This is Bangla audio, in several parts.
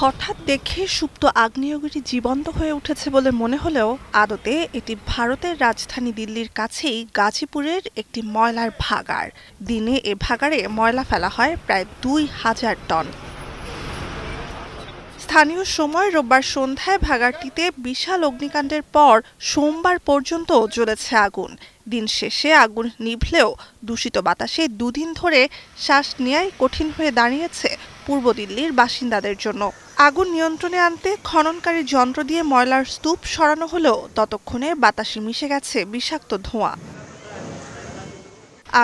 হঠাৎ দেখে সুপ্ত আগ্নেয়গিরি জীবন্ত হয়ে উঠেছে বলে মনে হলেও আদতে এটি ভারতের রাজধানী দিল্লির কাছেই গাজীপুরের একটি ময়লার ভাগার দিনে এ ভাগারে ময়লা ফেলা হয় প্রায় দুই হাজার টন স্থানীয় সময় রোববার সন্ধ্যায় ভাগারটিতে বিশাল অগ্নিকাণ্ডের পর সোমবার পর্যন্ত জ্বলেছে আগুন দিন শেষে আগুন নিভলেও দূষিত বাতাসে দুদিন ধরে শ্বাস নেয়াই কঠিন হয়ে দাঁড়িয়েছে পূর্ব দিল্লির বাসিন্দাদের জন্য আগুন নিয়ন্ত্রণে আনতে খননকারী যন্ত্র দিয়ে ময়লার স্তূপ সরানো হলেও ততক্ষণে বাতাসে মিশে গেছে বিষাক্ত ধোঁয়া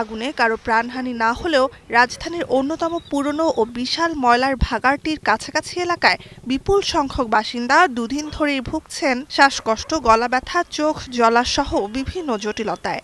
আগুনে কারো প্রাণহানি না হলেও রাজধানীর অন্যতম পুরনো ও বিশাল ময়লার ভাগারটির কাছাকাছি এলাকায় বিপুল সংখ্যক বাসিন্দা দুদিন ধরেই ভুগছেন শ্বাসকষ্ট গলা ব্যথা চোখ জলাসহ বিভিন্ন জটিলতায়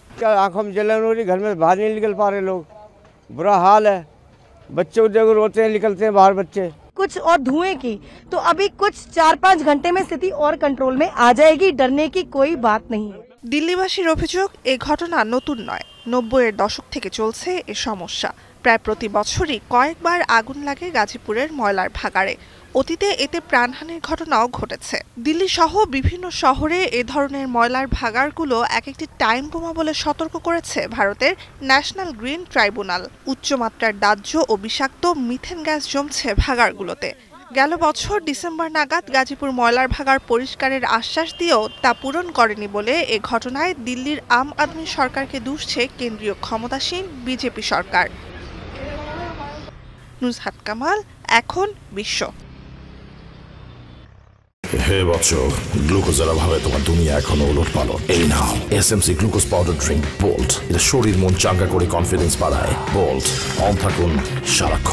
बच्चे देखो रोते हैं निकलते हैं बाहर बच्चे कुछ और धुएं की तो अभी कुछ चार पाँच घंटे में स्थिति और कंट्रोल में आ जाएगी डरने की कोई बात नहीं দিল্লিবাসীর अभिजोग ए घटना नतून নয় नब्बे दशक থেকে চলছে এ समस्या প্রায় প্রতি বছরই কয়েকবার আগুন লাগে গাজীপুরের ময়লার ভাগাড়ে অতীতে এতে প্রাণহানির ঘটনাও ঘটেছে দিল্লি সহ বিভিন্ন শহরে এ ধরনের ময়লার ভাগাড়গুলো এক একটি টাইম বোমা বলে সতর্ক করেছে ভারতের ন্যাশনাল গ্রিন ট্রাইব্যুনাল উচ্চমাত্রার দাহ্য ও বিষাক্ত মিথেন গ্যাস জমছে ভাগাড়গুলোতে গেল বছর ডিসেম্বর নাগাদ গাজীপুর ময়লার ভাগাড় পরিষ্কারের আশ্বাস দিয়েও তা পূরণ করেনি বলে এ ঘটনায় দিল্লির আম আদমি সরকারকে দুষছে কেন্দ্রীয় ক্ষমতাসীন বিজেপি সরকার নুজহাত কামাল এখন বিশ্ব হে বৎস গ্লুকোজের অভাবে তোমার দুনিয়া এখনো ওলট পালো এই নাও SMC glucose powder drink bolt এটা শরীর মন চাঙ্গা করে কনফিডেন্স বাড়ায় বোল্ট অন থাকুন সারাক্ষণ